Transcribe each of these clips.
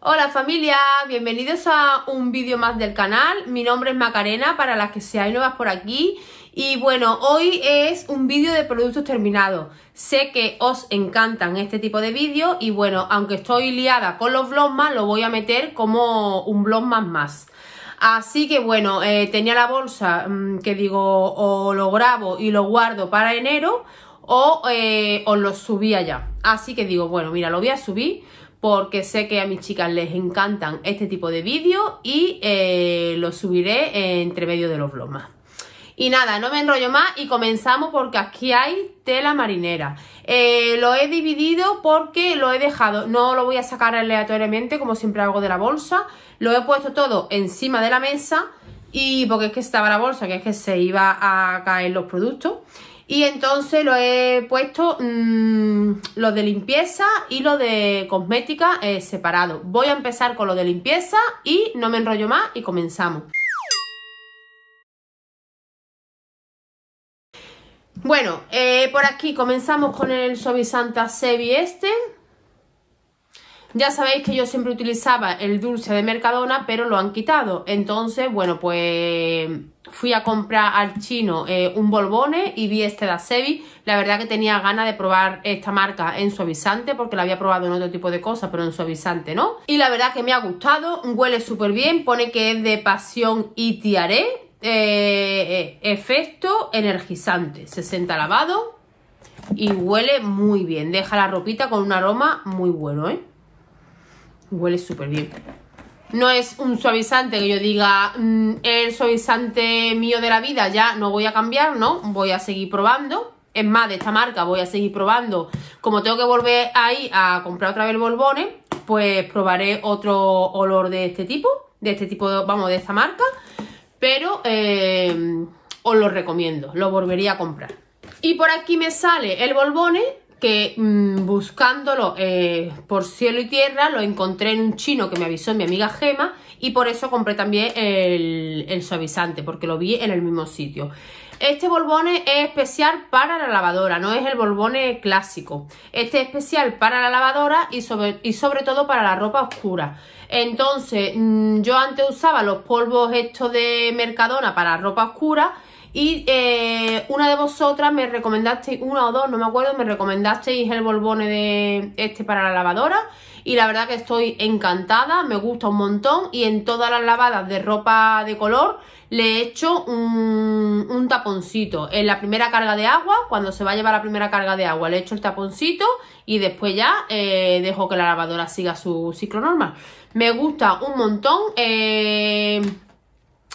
Hola familia, bienvenidos a un vídeo más del canal, mi nombre es Macarena para las que seáis nuevas por aquí y bueno, hoy es un vídeo de productos terminados, sé que os encantan este tipo de vídeos y bueno, aunque estoy liada con los vlogs lo voy a meter como un vlog más más. Así que bueno, eh, tenía la bolsa mm, que digo, o lo grabo y lo guardo para enero o eh, os lo subía ya. Así que digo, bueno, mira, lo voy a subir porque sé que a mis chicas les encantan este tipo de vídeos y eh, lo subiré entre medio de los vlogs y nada, no me enrollo más y comenzamos porque aquí hay tela marinera. Eh, lo he dividido porque lo he dejado, no lo voy a sacar aleatoriamente como siempre hago de la bolsa. Lo he puesto todo encima de la mesa y porque es que estaba la bolsa, que es que se iba a caer los productos. Y entonces lo he puesto mm, lo de limpieza y lo de cosmética eh, separado. Voy a empezar con lo de limpieza y no me enrollo más y comenzamos. Bueno, eh, por aquí comenzamos con el sobisanta Sebi este. Ya sabéis que yo siempre utilizaba el dulce de Mercadona, pero lo han quitado. Entonces, bueno, pues fui a comprar al chino eh, un bolbone y vi este de Acevi. La verdad que tenía ganas de probar esta marca en suavizante porque la había probado en otro tipo de cosas, pero en suavizante no. Y la verdad que me ha gustado, huele súper bien, pone que es de pasión y tiaré. Eh, eh, efecto energizante, 60 lavado y huele muy bien. Deja la ropita con un aroma muy bueno, ¿eh? Huele súper bien. No es un suavizante que yo diga, mm, el suavizante mío de la vida, ya no voy a cambiar, ¿no? Voy a seguir probando. Es más, de esta marca voy a seguir probando. Como tengo que volver ahí a comprar otra vez el Bolbone, pues probaré otro olor de este tipo. De este tipo, vamos, de esta marca. Pero eh, os lo recomiendo, lo volvería a comprar. Y por aquí me sale el Bolbone que mm, buscándolo eh, por cielo y tierra lo encontré en un chino que me avisó mi amiga Gema y por eso compré también el, suavizante porque lo vi en el mismo sitio. Este bolbone es especial para la lavadora, no es el bolbone clásico. Este es especial para la lavadora y sobre, y sobre todo para la ropa oscura. Entonces, mm, yo antes usaba los polvos estos de Mercadona para ropa oscura y eh, una de vosotras me recomendaste, una o dos, no me acuerdo, me recomendasteis el bolbone de este para la lavadora. Y la verdad que estoy encantada, me gusta un montón. Y en todas las lavadas de ropa de color le he hecho un, taponcito. En la primera carga de agua, cuando se va a llevar la primera carga de agua, le he hecho el taponcito. Y después ya eh, dejo que la lavadora siga su ciclo normal. Me gusta un montón. Eh,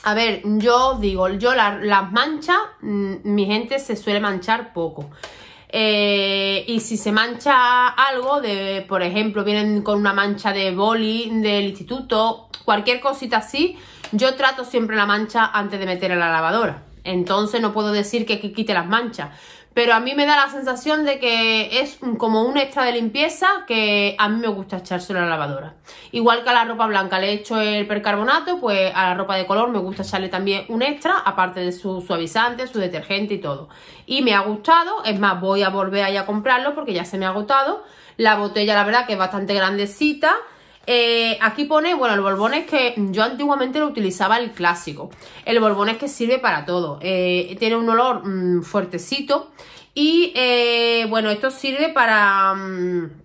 a ver, yo digo, yo las manchas, mm, mi gente se suele manchar poco. Eh, y si se mancha algo, de, por ejemplo, vienen con una mancha de boli del instituto, cualquier cosita así, yo trato siempre la mancha antes de meter a la lavadora. Entonces no puedo decir que quite las manchas pero a mí me da la sensación de que es como un extra de limpieza que a mí me gusta echarse a la lavadora. Igual que a la ropa blanca le he hecho el percarbonato, pues a la ropa de color me gusta echarle también un extra, aparte de su suavizante, su detergente y todo. Y me ha gustado, es más, voy a volver ahí a comprarlo porque ya se me ha agotado. La botella la verdad que es bastante grandecita eh, aquí pone, bueno, el bolbón es que yo antiguamente lo utilizaba el clásico. El bolbón es que sirve para todo. Eh, tiene un olor mm, fuertecito. Y eh, bueno, esto sirve para... Mm,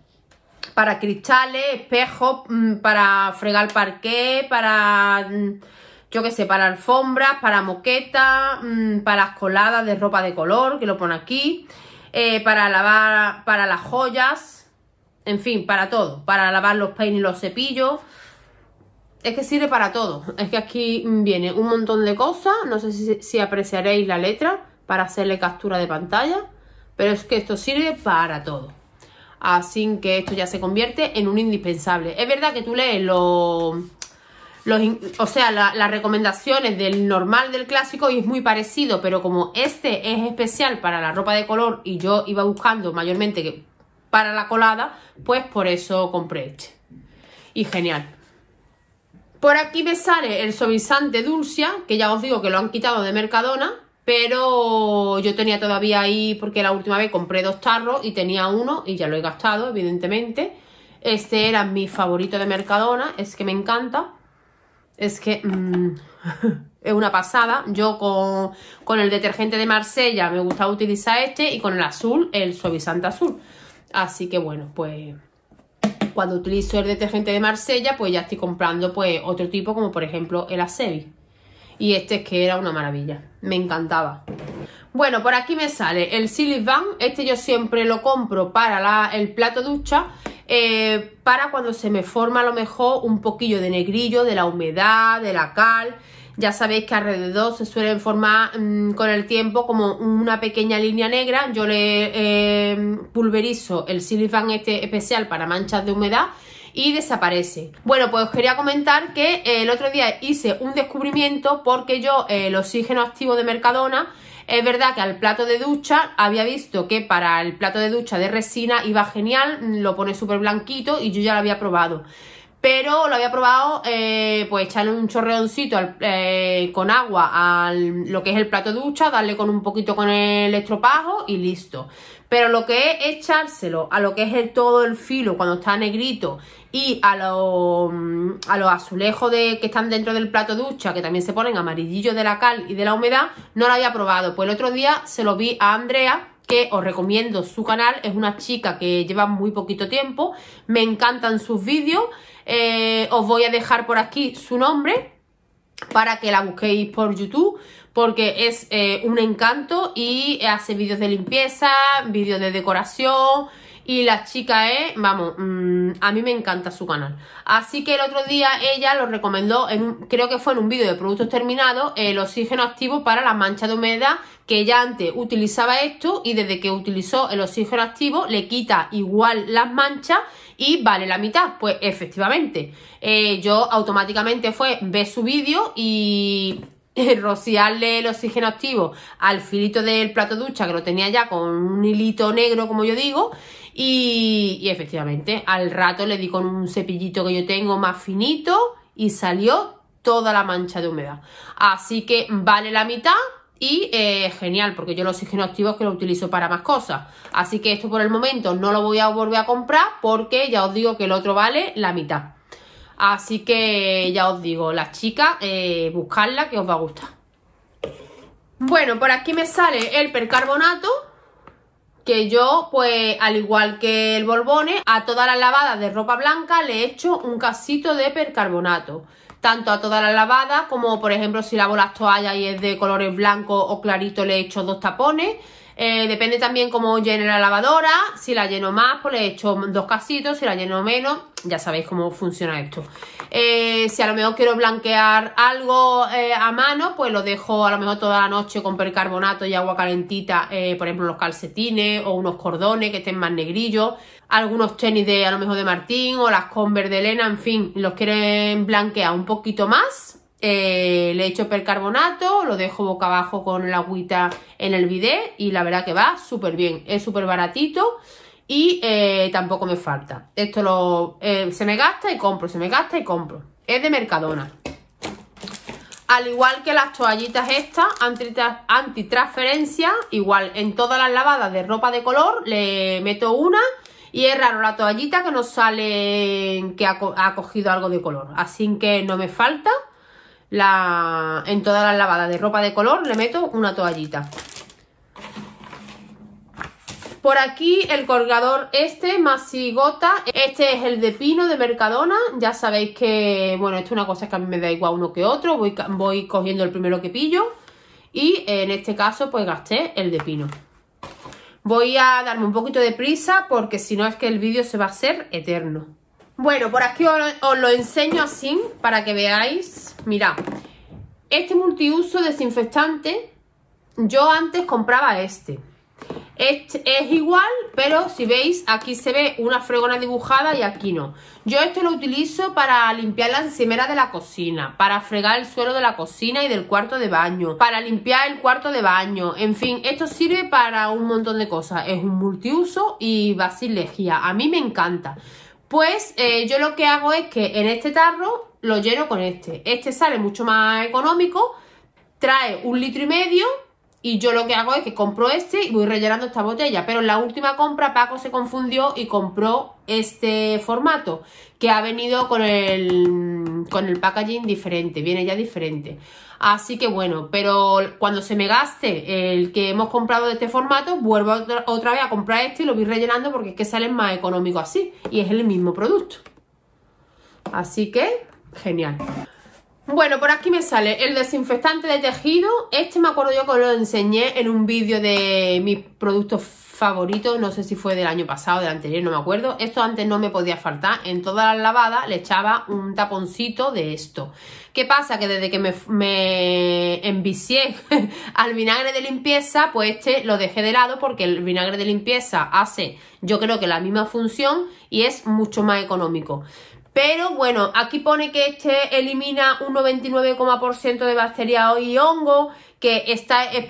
para cristales, espejos, mm, para fregar parqué, para yo qué sé, para alfombras, para moquetas, para las coladas de ropa de color, que lo pone aquí, para lavar, para las joyas, en fin, para todo. Para lavar los peines y los cepillos. Es que sirve para todo. Es que aquí viene un montón de cosas. No sé si, apreciaréis la letra para hacerle captura de pantalla. Pero es que esto sirve para todo. Así que esto ya se convierte en un indispensable. Es verdad que tú lees los... o sea, las recomendaciones del normal del clásico y es muy parecido, pero como este es especial para la ropa de color y yo iba buscando mayormente que para la colada, pues por eso compré este. Y genial. Por aquí me sale el suavizante Dulcia, que ya os digo que lo han quitado de Mercadona, pero yo tenía todavía ahí, porque la última vez compré dos tarros y tenía uno y ya lo he gastado, evidentemente. Este era mi favorito de Mercadona, es que me encanta. Es que mm, es una pasada. Yo con, con el detergente de Marsella me gustaba utilizar este y con el azul, el suavizante azul. Así que bueno, pues cuando utilizo el detergente de Marsella, pues ya estoy comprando pues otro tipo, como por ejemplo el Acevi. Y este es que era una maravilla, me encantaba. Bueno, por aquí me sale el Silivan, este yo siempre lo compro para la, el plato ducha, eh, para cuando se me forma a lo mejor un poquillo de negrillo, de la humedad, de la cal ya sabéis que alrededor se suelen formar mm, con el tiempo como una pequeña línea negra. Yo le eh, pulverizo el silifan este especial para manchas de humedad y desaparece. Bueno, pues os quería comentar que eh, el otro día hice un descubrimiento porque yo eh, el oxígeno activo de Mercadona es verdad que al plato de ducha había visto que para el plato de ducha de resina iba genial, lo pone súper blanquito y yo ya lo había probado pero lo había probado eh, pues echarle un chorreoncito eh, con agua a lo que es el plato de ducha, darle con un poquito con el estropajo y listo. Pero lo que es echárselo a lo que es todo el filo cuando está negrito y a, los mm, azulejos que están dentro del plato de ducha, que también se ponen amarillos de la cal y de la humedad, no lo había probado. Pues el otro día se lo vi a Andrea que os recomiendo su canal, es una chica que lleva muy poquito tiempo, me encantan sus vídeos eh, os voy a dejar por aquí su nombre para que la busquéis por YouTube porque es eh, un encanto y hace vídeos de limpieza, vídeos de decoración y la chica es, vamos, mm, a mí me encanta su canal. Así que el otro día ella lo recomendó, creo que fue en un vídeo de productos terminados, el oxígeno activo para las manchas de humedad, que ella antes utilizaba esto y desde que utilizó el oxígeno activo le quita igual las manchas y vale la mitad. Pues efectivamente, eh, yo automáticamente fue ver su vídeo y rociarle el oxígeno activo al filito del plato ducha que lo tenía ya con un hilito negro, como yo digo, y, y efectivamente al rato le di con un cepillito que yo tengo más finito y salió toda la mancha de humedad. Así que vale la mitad y es eh, genial, porque yo el oxígeno activo es que lo utilizo para más cosas. Así que esto por el momento no lo voy a volver a comprar porque ya os digo que el otro vale la mitad. Así que ya os digo, las chicas, eh, buscadla buscarla que os va a gustar. Bueno, por aquí me sale el percarbonato. Que yo, pues, al igual que el borbone, a todas las lavadas de ropa blanca le he hecho un casito de percarbonato tanto a toda la lavada como por ejemplo si lavo las toallas y es de colores blanco o clarito le he hecho dos tapones. Eh, depende también cómo llene la lavadora, si la lleno más pues le he hecho dos casitos, si la lleno menos, ya sabéis cómo funciona esto. Eh, si a lo mejor quiero blanquear algo eh, a mano, pues lo dejo a lo mejor toda la noche con percarbonato y agua calentita, por ejemplo los calcetines o unos cordones que estén más negrillos algunos tenis de a lo mejor de Martín o las Converse de Elena, en fin, los quieren blanquear un poquito más. Le eh, le echo percarbonato, lo dejo boca abajo con la agüita en el bidet y la verdad que va súper bien, es súper baratito y eh, tampoco me falta. Esto lo, eh, se me gasta y compro, se me gasta y compro. Es de Mercadona. Al igual que las toallitas estas, antitransferencia, igual en todas las lavadas de ropa de color, le meto una y es raro la toallita que nos sale que ha, cogido algo de color. Así que no me falta. La, en todas las lavadas de ropa de color le meto una toallita. Por aquí el colgador este, más gota. este es el de pino de Mercadona, ya sabéis que, bueno, esto es una cosa que a mí me da igual uno que otro, voy, voy cogiendo el primero que pillo y en este caso pues gasté el de pino. Voy a darme un poquito de prisa porque si no es que el vídeo se va a hacer eterno. Bueno, por aquí os, lo enseño así para que veáis. Mirad, este multiuso desinfectante, yo antes compraba este es, es, igual, pero si veis, aquí se ve una fregona dibujada y aquí no. Yo esto lo utilizo para limpiar la encimera de la cocina, para fregar el suelo de la cocina y del cuarto de baño, para limpiar el cuarto de baño, en fin, esto sirve para un montón de cosas. Es un multiuso y lejía. a mí me encanta. Pues eh, yo lo que hago es que en este tarro lo lleno con este. Este sale mucho más económico, trae un litro y medio y yo lo que hago es que compro este y voy rellenando esta botella. Pero en la última compra Paco se confundió y compró este formato que ha venido con el, con el packaging diferente, viene ya diferente. Así que bueno, pero cuando se me gaste el que hemos comprado de este formato, vuelvo otra, vez a comprar este y lo voy rellenando porque es que sale más económico así y es el mismo producto. Así que, genial. Bueno, por aquí me sale el desinfectante de tejido. Este me acuerdo yo que lo enseñé en un vídeo de mis productos favoritos. No sé si fue del año pasado, o del anterior, no me acuerdo. Esto antes no me podía faltar. En todas las lavadas le echaba un taponcito de esto. ¿Qué pasa? Que desde que me, me envicié al vinagre de limpieza, pues este lo dejé de lado porque el vinagre de limpieza hace, yo creo que la misma función y es mucho más económico. Pero bueno, aquí pone que este elimina un 99,% de bacterias y hongo, que está es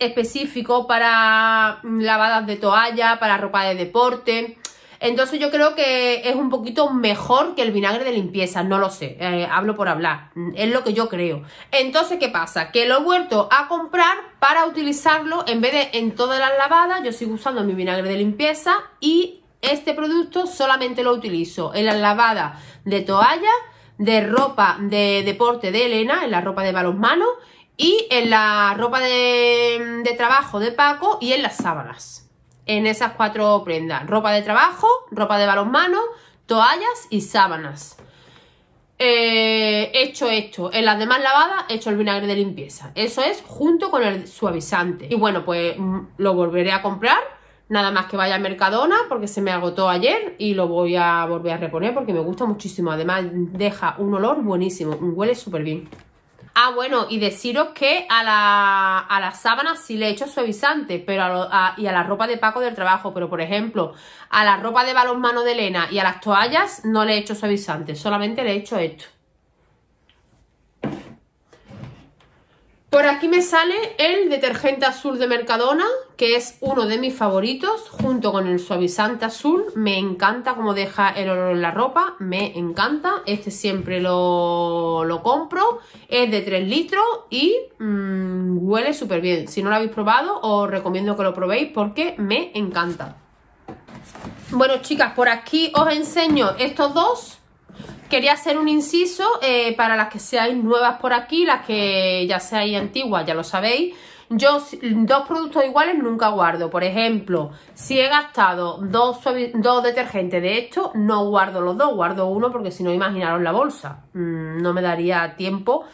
específico para mm, lavadas de toalla, para ropa de deporte. Entonces yo creo que es un poquito mejor que el vinagre de limpieza, no lo sé, eh, hablo por hablar, mm, es lo que yo creo. Entonces, ¿qué pasa? Que lo he vuelto a comprar para utilizarlo en vez de en todas las lavadas, yo sigo usando mi vinagre de limpieza y este producto solamente lo utilizo en las lavadas de toallas de ropa de deporte de Elena, en la ropa de balonmano y en la ropa de, trabajo de Paco y en las sábanas. En esas cuatro prendas, ropa de trabajo, ropa de balonmano, toallas y sábanas. Eh, hecho esto, en las demás lavadas he hecho el vinagre de limpieza. Eso es junto con el suavizante. Y bueno, pues mm, lo volveré a comprar nada más que vaya a Mercadona porque se me agotó ayer y lo voy a volver a reponer porque me gusta muchísimo. Además deja un olor buenísimo, huele súper bien. Ah, bueno, y deciros que a la, a sábana sí le he hecho suavizante pero a y a la ropa de Paco del trabajo, pero por ejemplo, a la ropa de balonmano de Elena y a las toallas no le he hecho suavizante, solamente le he hecho esto. Por aquí me sale el detergente azul de Mercadona, que es uno de mis favoritos, junto con el suavizante azul. Me encanta cómo deja el olor en la ropa, me encanta. Este siempre lo, lo compro, es de 3 litros y mm, huele súper bien. Si no lo habéis probado, os recomiendo que lo probéis porque me encanta. Bueno, chicas, por aquí os enseño estos dos Quería hacer un inciso eh, para las que seáis nuevas por aquí, las que ya seáis antiguas, ya lo sabéis. Yo dos productos iguales nunca guardo. Por ejemplo, si he gastado dos, dos detergentes de estos, no guardo los dos, guardo uno porque si no, imaginaros la bolsa. Mm, no me daría tiempo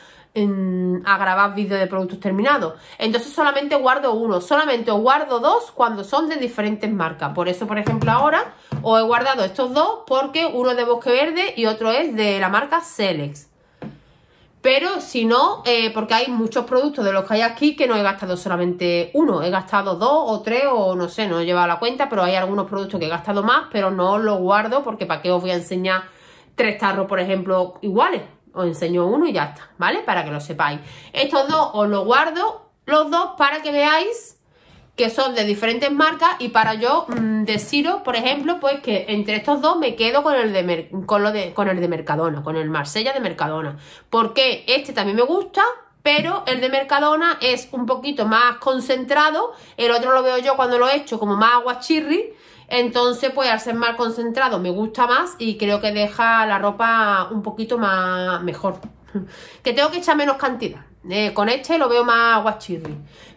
a grabar vídeos de productos terminados. Entonces solamente guardo uno, solamente os guardo dos cuando son de diferentes marcas. Por eso, por ejemplo, ahora os he guardado estos dos porque uno es de Bosque Verde y otro es de la marca Selex. Pero si no, eh, porque hay muchos productos de los que hay aquí que no he gastado solamente uno, he gastado dos o tres o no sé, no he llevado la cuenta, pero hay algunos productos que he gastado más, pero no los guardo porque para qué os voy a enseñar tres tarros, por ejemplo, iguales. Os enseño uno y ya está, ¿vale? Para que lo sepáis. Estos dos os los guardo, los dos, para que veáis que son de diferentes marcas y para yo mm, deciros, por ejemplo, pues que entre estos dos me quedo con el de, con con el de Mercadona, con el Marsella de Mercadona. Porque este también me gusta, pero el de Mercadona es un poquito más concentrado. El otro lo veo yo cuando lo he hecho como más aguachirri. Entonces, pues al ser más concentrado me gusta más y creo que deja la ropa un poquito más mejor. que tengo que echar menos cantidad. Eh, con este lo veo más guachirri.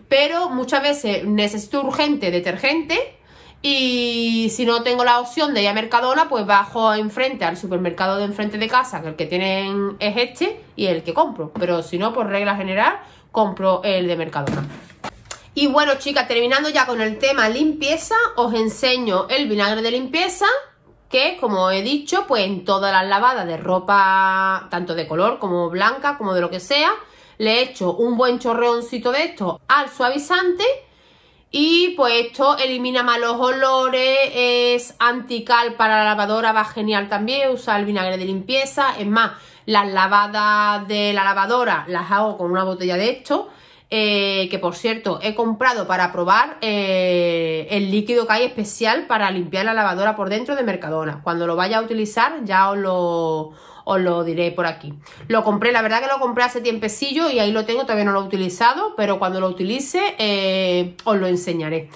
Pero muchas veces necesito urgente detergente y si no tengo la opción de ir a Mercadona, pues bajo enfrente al supermercado de enfrente de casa, que el que tienen es este y el que compro. Pero si no, por regla general, compro el de Mercadona. Y bueno, chicas, terminando ya con el tema limpieza, os enseño el vinagre de limpieza, que como he dicho, pues en todas las lavadas de ropa, tanto de color como blanca, como de lo que sea, le hecho un buen chorreoncito de esto al suavizante y pues esto elimina malos olores, es antical para la lavadora, va genial también, usar el vinagre de limpieza, es más, las lavadas de la lavadora las hago con una botella de esto eh, que por cierto he comprado para probar eh, el líquido que hay especial para limpiar la lavadora por dentro de Mercadona. Cuando lo vaya a utilizar ya os lo, lo diré por aquí. Lo compré, la verdad que lo compré hace tiempecillo y ahí lo tengo, todavía no lo he utilizado, pero cuando lo utilice eh, os lo enseñaré.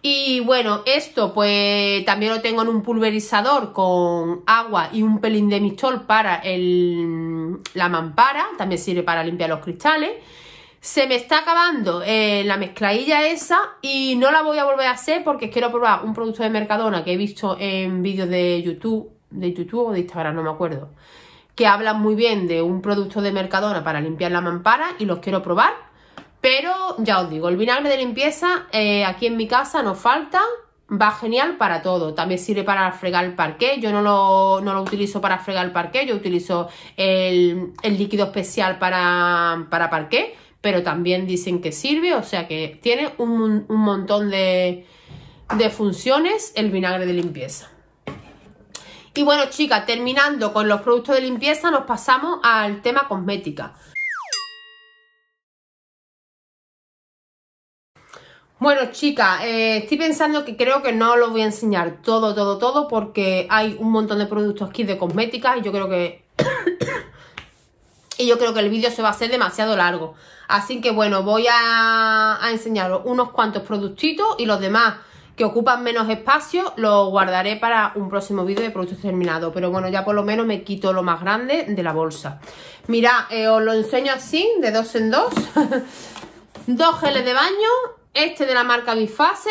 Y bueno, esto pues también lo tengo en un pulverizador con agua y un pelín de mistol para el, la mampara, también sirve para limpiar los cristales se me está acabando eh, la mezcladilla esa y no la voy a volver a hacer porque quiero probar un producto de Mercadona que he visto en vídeos de YouTube, de YouTube o de Instagram, no me acuerdo, que hablan muy bien de un producto de Mercadona para limpiar la mampara y los quiero probar. Pero ya os digo, el vinagre de limpieza eh, aquí en mi casa no falta, va genial para todo. También sirve para fregar el parqué. Yo no lo, utilizo para fregar el parqué, yo utilizo el, líquido especial para, para parqué pero también dicen que sirve, o sea que tiene un, montón de, de funciones el vinagre de limpieza. Y bueno, chicas, terminando con los productos de limpieza, nos pasamos al tema cosmética. Bueno, chicas, eh, estoy pensando que creo que no lo voy a enseñar todo, todo, todo, porque hay un montón de productos aquí de cosmética y yo creo que y yo creo que el vídeo se va a hacer demasiado largo. Así que bueno, voy a, enseñaros unos cuantos productitos y los demás que ocupan menos espacio los guardaré para un próximo vídeo de productos terminados. Pero bueno, ya por lo menos me quito lo más grande de la bolsa. Mirad, eh, os lo enseño así, de dos en dos. dos geles de baño, este de la marca Bifase,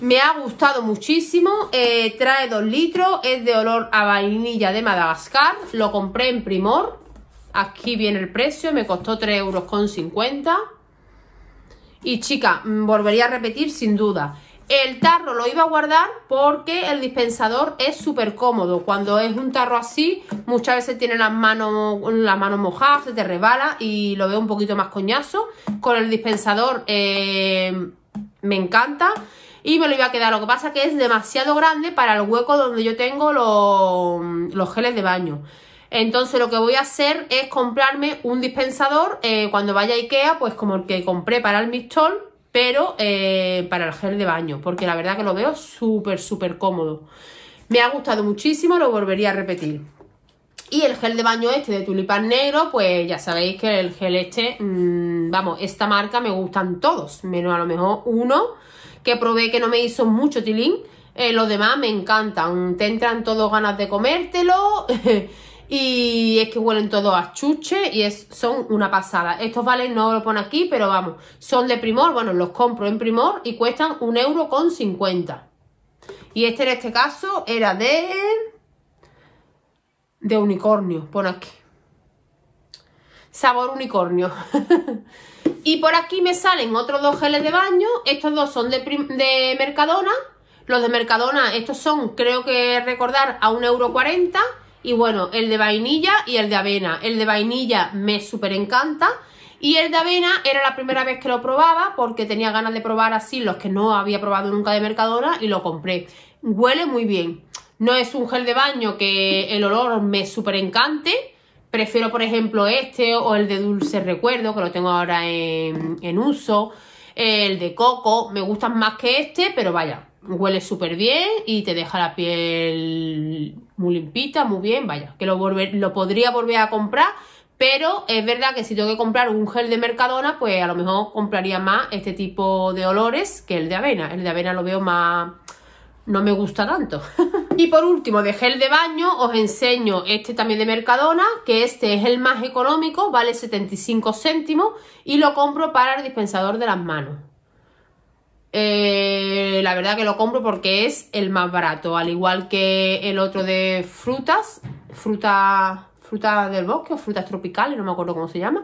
me ha gustado muchísimo, eh, trae 2 litros, es de olor a vainilla de Madagascar, lo compré en Primor, aquí viene el precio, me costó 3,50 euros. Y chica, mm, volvería a repetir sin duda. El tarro lo iba a guardar porque el dispensador es súper cómodo. Cuando es un tarro así, muchas veces tiene las manos, las mojadas, se te rebala y lo veo un poquito más coñazo. Con el dispensador eh, me encanta y me lo iba a quedar. Lo que pasa es que es demasiado grande para el hueco donde yo tengo los, mm, los geles de baño. Entonces lo que voy a hacer es comprarme un dispensador eh, cuando vaya a Ikea, pues como el que compré para el mistol, pero eh, para el gel de baño, porque la verdad que lo veo súper, súper cómodo. Me ha gustado muchísimo, lo volvería a repetir. Y el gel de baño este de tulipán negro, pues ya sabéis que el gel este, mm, vamos, esta marca me gustan todos, menos a lo mejor uno que probé que no me hizo mucho tilín. Eh, los demás me encantan, te entran todos ganas de comértelo y es que huelen todos a chuche y es, son una pasada. Estos valen, no lo pone aquí, pero vamos, son de Primor, bueno, los compro en Primor y cuestan un euro con Y este en este caso era de... de unicornio, Pon aquí. Sabor unicornio. Y por aquí me salen otros dos geles de baño. Estos dos son de, Mercadona. Los de Mercadona, estos son, creo que recordar, a 1,40€. Y bueno, el de vainilla y el de avena. El de vainilla me súper encanta. Y el de avena era la primera vez que lo probaba porque tenía ganas de probar así los que no había probado nunca de Mercadona y lo compré. Huele muy bien. No es un gel de baño que el olor me súper encante Prefiero, por ejemplo, este o el de Dulce Recuerdo, que lo tengo ahora en, uso. El de Coco, me gustan más que este, pero vaya, huele súper bien y te deja la piel muy limpita, muy bien, vaya, que lo, lo podría volver a comprar, pero es verdad que si tengo que comprar un gel de Mercadona, pues a lo mejor compraría más este tipo de olores que el de avena. El de avena lo veo más... no me gusta tanto. Y por último, de gel de baño, os enseño este también de Mercadona, que este es el más económico, vale 75 céntimos y lo compro para el dispensador de las manos. Eh, la verdad que lo compro porque es el más barato, al igual que el otro de frutas, fruta, frutas del bosque o frutas tropicales, no me acuerdo cómo se llama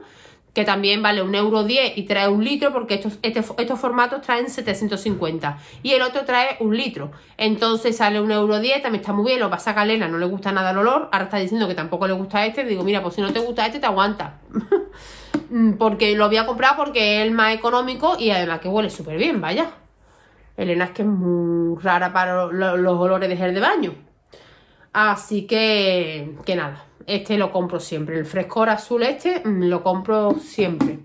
que también vale un euro y trae un litro porque estos, este, estos formatos traen 750 y el otro trae un litro entonces sale un euro también está muy bien lo pasa a Elena no le gusta nada el olor ahora está diciendo que tampoco le gusta este digo mira pues si no te gusta este te aguanta porque lo voy a comprar porque es el más económico y además que huele súper bien vaya Elena es que es muy rara para los olores de gel de baño así que que nada este lo compro siempre. El frescor azul este mm, lo compro siempre.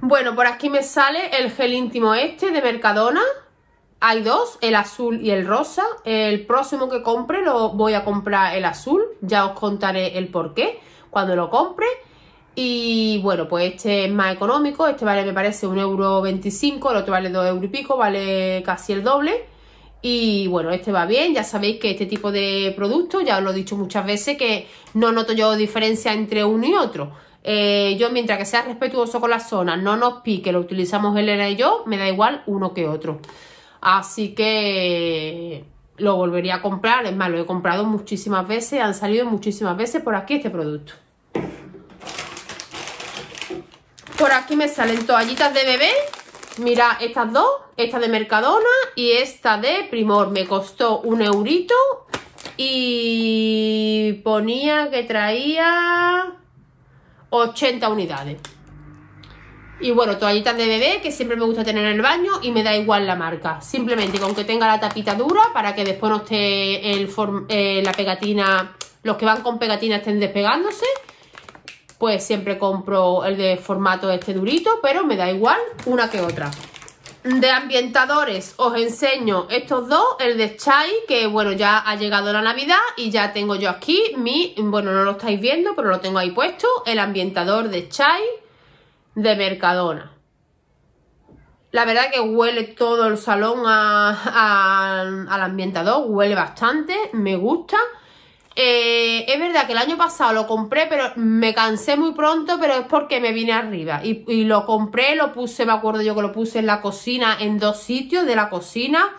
Bueno, por aquí me sale el gel íntimo este de Mercadona. Hay dos, el azul y el rosa. El próximo que compre lo voy a comprar el azul. Ya os contaré el por qué cuando lo compre. Y bueno, pues este es más económico. Este vale, me parece, 1,25€. El otro vale 2 y pico. Vale casi el doble. Y bueno, este va bien, ya sabéis que este tipo de producto, ya os lo he dicho muchas veces, que no noto yo diferencia entre uno y otro. Eh, yo mientras que sea respetuoso con la zona, no nos pique, lo utilizamos él y yo, me da igual uno que otro. Así que lo volvería a comprar, es más, lo he comprado muchísimas veces, han salido muchísimas veces por aquí este producto. Por aquí me salen toallitas de bebé Mira, estas dos, esta de Mercadona y esta de Primor. Me costó un eurito y ponía que traía 80 unidades. Y bueno, toallitas de bebé que siempre me gusta tener en el baño y me da igual la marca. Simplemente con que tenga la tapita dura para que después no esté eh, la pegatina, los que van con pegatina estén despegándose pues siempre compro el de formato este durito, pero me da igual una que otra. De ambientadores os enseño estos dos, el de Chai, que bueno, ya ha llegado la Navidad y ya tengo yo aquí mi, bueno, no lo estáis viendo, pero lo tengo ahí puesto, el ambientador de Chai de Mercadona. La verdad que huele todo el salón al ambientador, huele bastante, me gusta. Eh, es verdad que el año pasado lo compré, pero me cansé muy pronto, pero es porque me vine arriba. Y, lo compré, lo puse, me acuerdo yo que lo puse en la cocina, en dos sitios de la cocina.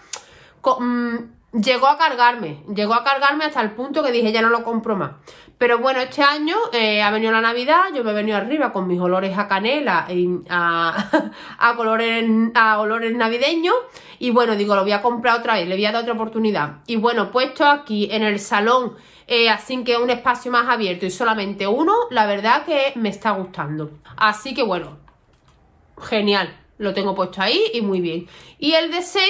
Mm, llegó a cargarme, llegó a cargarme hasta el punto que dije ya no lo compro más. Pero bueno, este año eh, ha venido la Navidad, yo me he venido arriba con mis olores a canela, y a, colores, a olores navideños. Y bueno, digo, lo voy a comprar otra vez, le voy a dar otra oportunidad. Y bueno, puesto aquí en el salón eh, así que un espacio más abierto y solamente uno, la verdad que me está gustando. Así que bueno, genial, lo tengo puesto ahí y muy bien. Y el desen,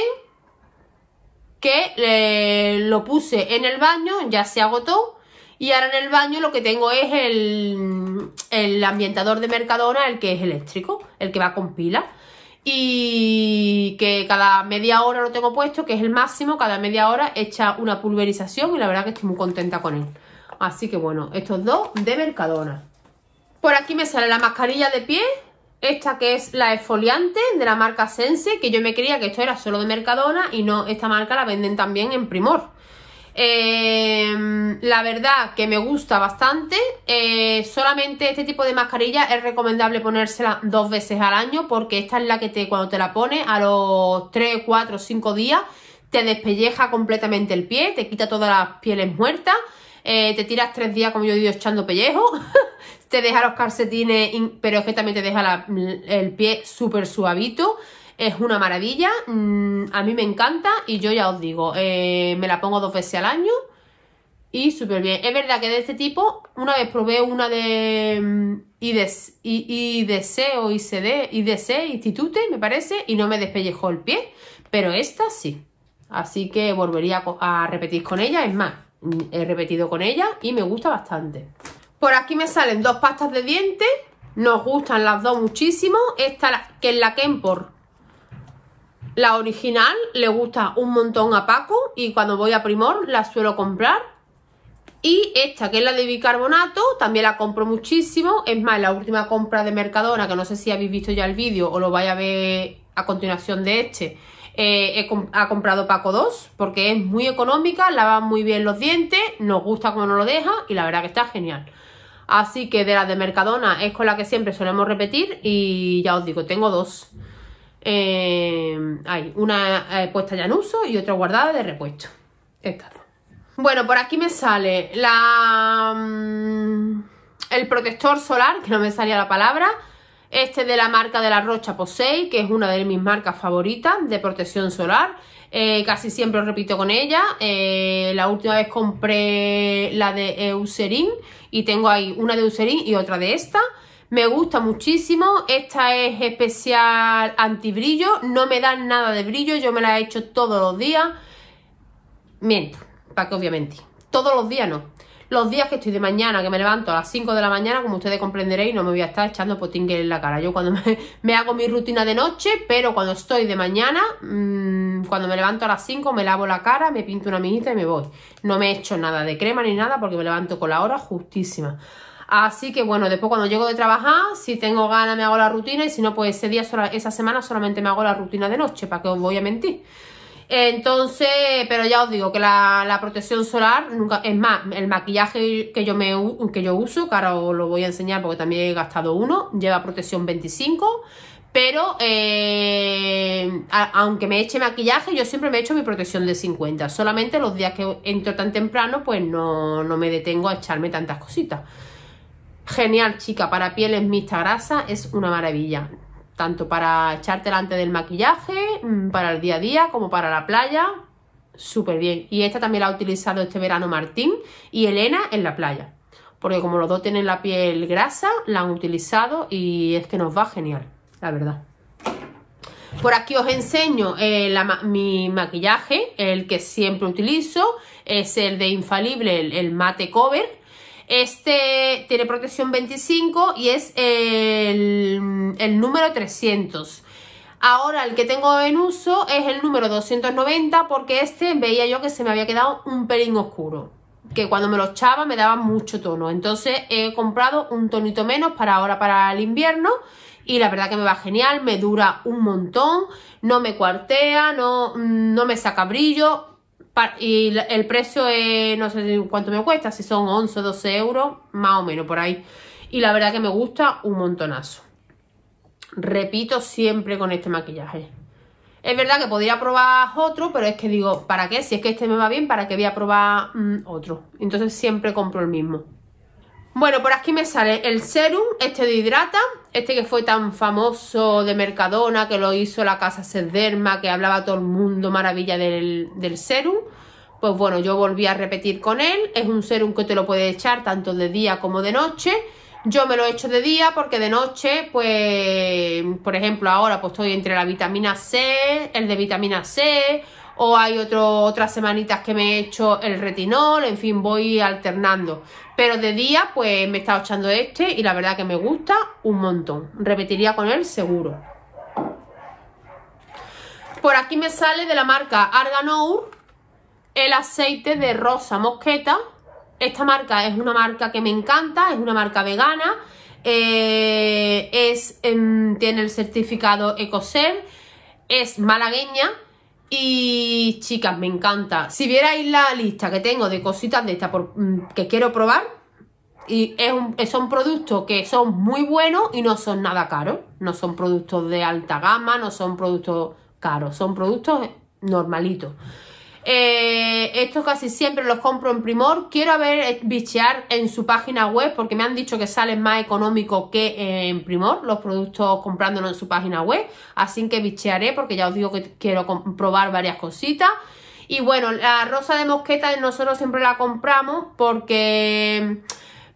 que eh, lo puse en el baño, ya se agotó. Y ahora en el baño lo que tengo es el, el ambientador de Mercadona, el que es eléctrico, el que va con pila y que cada media hora lo tengo puesto, que es el máximo, cada media hora echa una pulverización y la verdad que estoy muy contenta con él. Así que bueno, estos dos de Mercadona. Por aquí me sale la mascarilla de pie, esta que es la esfoliante de la marca Sense, que yo me creía que esto era solo de Mercadona y no, esta marca la venden también en Primor. Em, la verdad que me gusta bastante. Eh, solamente este tipo de mascarilla es recomendable ponérsela dos veces al año porque esta es la que te, cuando te la pones a los 3, 4, 5 días te despelleja completamente el pie, te quita todas las pieles muertas, eh, te tiras 3 días como yo digo echando pellejo, te deja los calcetines, pero es que también te deja el pie súper suavito. Es una maravilla, mm, a mí me encanta y yo ya os digo, eh, me la pongo dos veces al año y súper bien. Es verdad que de este tipo, una vez probé una de IDC, IDC o ICD, IDC, Institute, me parece, y no me despellejó el pie, pero esta sí. Así que volvería a repetir con ella, es más, he repetido con ella y me gusta bastante. Por aquí me salen dos pastas de dientes, nos gustan las dos muchísimo. Esta que es la Kempor la original le gusta un montón a Paco y cuando voy a Primor la suelo comprar. Y esta, que es la de bicarbonato, también la compro muchísimo. Es más, la última compra de Mercadona, que no sé si habéis visto ya el vídeo o lo vais a ver a continuación de este, eh, ha comprado Paco 2 porque es muy económica, lava muy bien los dientes, nos gusta como nos lo deja y la verdad que está genial. Así que de la de Mercadona es con la que siempre solemos repetir y ya os digo, tengo dos. Em, hay una eh, puesta ya en uso y otra guardada de repuesto. Bueno, por aquí me sale la, mm, el protector solar, que no me salía la palabra. Este de la marca de la Rocha Posey, que es una de mis marcas favoritas de protección solar. Eh, casi siempre repito con ella. Eh, la última vez compré la de Eucerin y tengo ahí una de Eucerin y otra de esta. Me gusta muchísimo. Esta es especial antibrillo. No me dan nada de brillo. Yo me la he hecho todos los días. Miento, para que obviamente. Todos los días no. Los días que estoy de mañana, que me levanto a las 5 de la mañana, como ustedes comprenderéis, no me voy a estar echando potingue en la cara. Yo cuando me, hago mi rutina de noche, pero cuando estoy de mañana, mm, cuando me levanto a las 5, me lavo la cara, me pinto una minita y me voy. No me echo nada de crema ni nada porque me levanto con la hora justísima. Así que bueno, después cuando llego de trabajar, si tengo ganas me hago la rutina y si no, pues ese día, esa semana solamente me hago la rutina de noche, para que os voy a mentir. Entonces, pero ya os digo que la, protección solar nunca es más. El maquillaje que yo, que yo uso, que ahora os lo voy a enseñar porque también he gastado uno, lleva protección 25. Pero eh, aunque me eche maquillaje, yo siempre me echo mi protección de 50. Solamente los días que entro tan temprano, pues no, no me detengo a echarme tantas cositas. Genial, chica, para pieles mixta grasa es una maravilla. Tanto para echarte delante del maquillaje, mm, para el día a día, como para la playa. Súper bien. Y esta también la ha utilizado este verano Martín y Elena en la playa. Porque como los dos tienen la piel grasa, la han utilizado y es que nos va genial, la verdad. Por aquí os enseño eh, mi maquillaje, el que siempre utilizo, es el de Infalible, el Mate Cover, este tiene protección 25 y es el, número 300. Ahora el que tengo en uso es el número 290 porque este veía yo que se me había quedado un pelín oscuro. Que cuando me lo echaba me daba mucho tono. Entonces he comprado un tonito menos para ahora, para el invierno. Y la verdad que me va genial, me dura un montón, no me cuartea, no, no me saca brillo y el precio es, no sé cuánto me cuesta, si son 11 o 12 euros, más o menos por ahí. Y la verdad que me gusta un montonazo. Repito siempre con este maquillaje. Es verdad que podría probar otro, pero es que digo, ¿para qué? Si es que este me va bien, ¿para qué voy a probar mm, otro? Entonces siempre compro el mismo. Bueno, por aquí me sale el serum, este de hidrata, este que fue tan famoso de Mercadona, que lo hizo la casa Sederma, que hablaba todo el mundo maravilla del, del serum. Pues bueno, yo volví a repetir con él. Es un serum que te lo puedes echar tanto de día como de noche. Yo me lo he hecho de día porque de noche, pues, por ejemplo, ahora pues estoy entre la vitamina C, el de vitamina C, o hay otras semanitas que me he hecho el retinol, en fin, voy alternando. Pero de día pues me he estado echando este y la verdad que me gusta un montón. Repetiría con él seguro. Por aquí me sale de la marca Arganour el aceite de rosa mosqueta. Esta marca es una marca que me encanta, es una marca vegana. Eh, es, em, tiene el certificado Ecoser. es malagueña y chicas, me encanta. Si vierais la lista que tengo de cositas de esta mm, que quiero probar, y eh, son productos que son muy buenos y no son nada caros. No son productos de alta gama, no son productos caros, son productos normalitos. Eh, estos casi siempre los compro en Primor. Quiero ver, eh, bichear en su página web porque me han dicho que salen más económicos que eh, en Primor los productos comprándolos en su página web. Así que bichearé porque ya os digo que quiero probar varias cositas. Y bueno, la rosa de mosqueta nosotros siempre la compramos porque...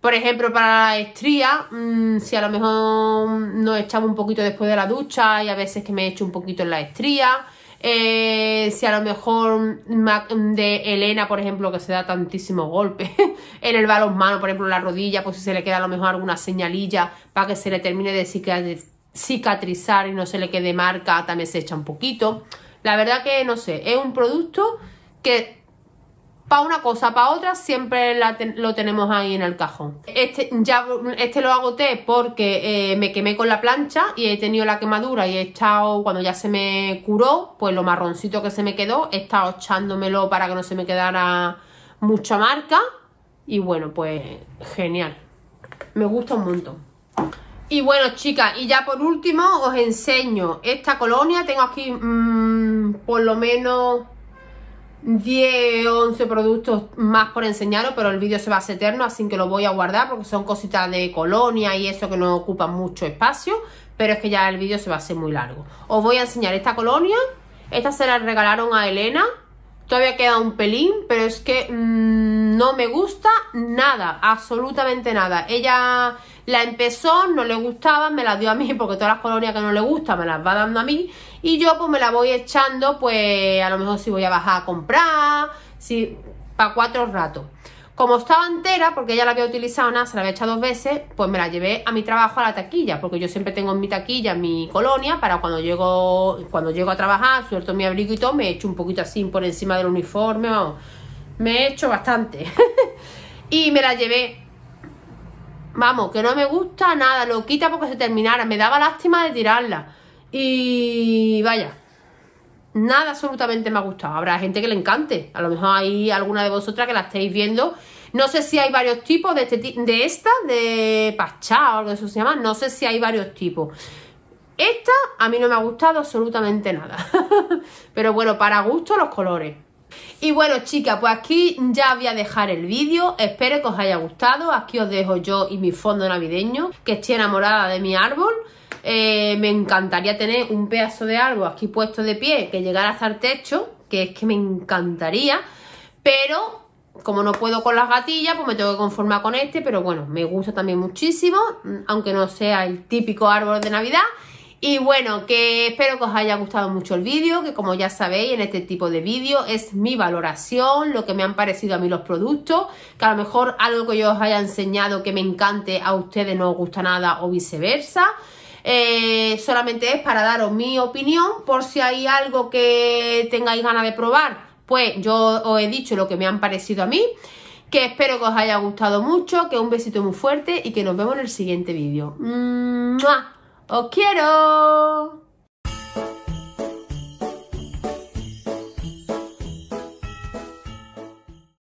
Por ejemplo, para la estría, mm, si a lo mejor nos echamos un poquito después de la ducha y a veces que me echo un poquito en la estría, eh, si a lo mejor de Elena, por ejemplo, que se da tantísimo golpe en el balonmano, por ejemplo, en la rodilla, pues si se le queda a lo mejor alguna señalilla para que se le termine de cicatrizar y no se le quede marca, también se echa un poquito. La verdad que no sé, es un producto que para una cosa, para otra, siempre lo tenemos ahí en el cajón. Este, ya, este lo agoté porque eh, me quemé con la plancha y he tenido la quemadura y he estado, cuando ya se me curó, pues lo marroncito que se me quedó, he estado echándomelo para que no se me quedara mucha marca. Y bueno, pues genial. Me gusta un montón. Y bueno, chicas, y ya por último os enseño esta colonia. Tengo aquí mm, por lo menos 10, 11 productos más por enseñaros, pero el vídeo se va a hacer eterno, así que lo voy a guardar porque son cositas de colonia y eso que no ocupan mucho espacio, pero es que ya el vídeo se va a hacer muy largo. Os voy a enseñar esta colonia, esta se la regalaron a Elena, todavía queda un pelín, pero es que mm, no me gusta nada, absolutamente nada. Ella la empezó, no le gustaba, me la dio a mí, porque todas las colonias que no le gustan me las va dando a mí. Y yo pues me la voy echando, pues a lo mejor si voy a bajar a comprar, si, para cuatro ratos. Como estaba entera, porque ella la había utilizado una, se la había echado dos veces, pues me la llevé a mi trabajo a la taquilla, porque yo siempre tengo en mi taquilla mi colonia para cuando llego, cuando llego a trabajar, suelto mi abrigo y todo, me echo un poquito así por encima del uniforme, Me he hecho bastante. y me la llevé vamos, que no me gusta nada, lo quita porque se terminara, me daba lástima de tirarla. Y vaya, nada absolutamente me ha gustado. Habrá gente que le encante, a lo mejor hay alguna de vosotras que la estéis viendo. No sé si hay varios tipos de, este de esta, de pachá o algo de eso se llama, no sé si hay varios tipos. Esta a mí no me ha gustado absolutamente nada. Pero bueno, para gusto los colores. Y bueno, chicas, pues aquí ya voy a dejar el vídeo. Espero que os haya gustado. Aquí os dejo yo y mi fondo navideño, que estoy enamorada de mi árbol. Eh, me encantaría tener un pedazo de árbol aquí puesto de pie, que llegara hasta el techo, que es que me encantaría. Pero como no puedo con las gatillas, pues me tengo que conformar con este. Pero bueno, me gusta también muchísimo, aunque no sea el típico árbol de Navidad. Y bueno, que espero que os haya gustado mucho el vídeo, que como ya sabéis, en este tipo de vídeo es mi valoración, lo que me han parecido a mí los productos, que a lo mejor algo que yo os haya enseñado que me encante a ustedes no os gusta nada o viceversa. Eh, solamente es para daros mi opinión por si hay algo que tengáis ganas de probar pues yo os he dicho lo que me han parecido a mí que espero que os haya gustado mucho que un besito muy fuerte y que nos vemos en el siguiente vídeo ¡Os quiero!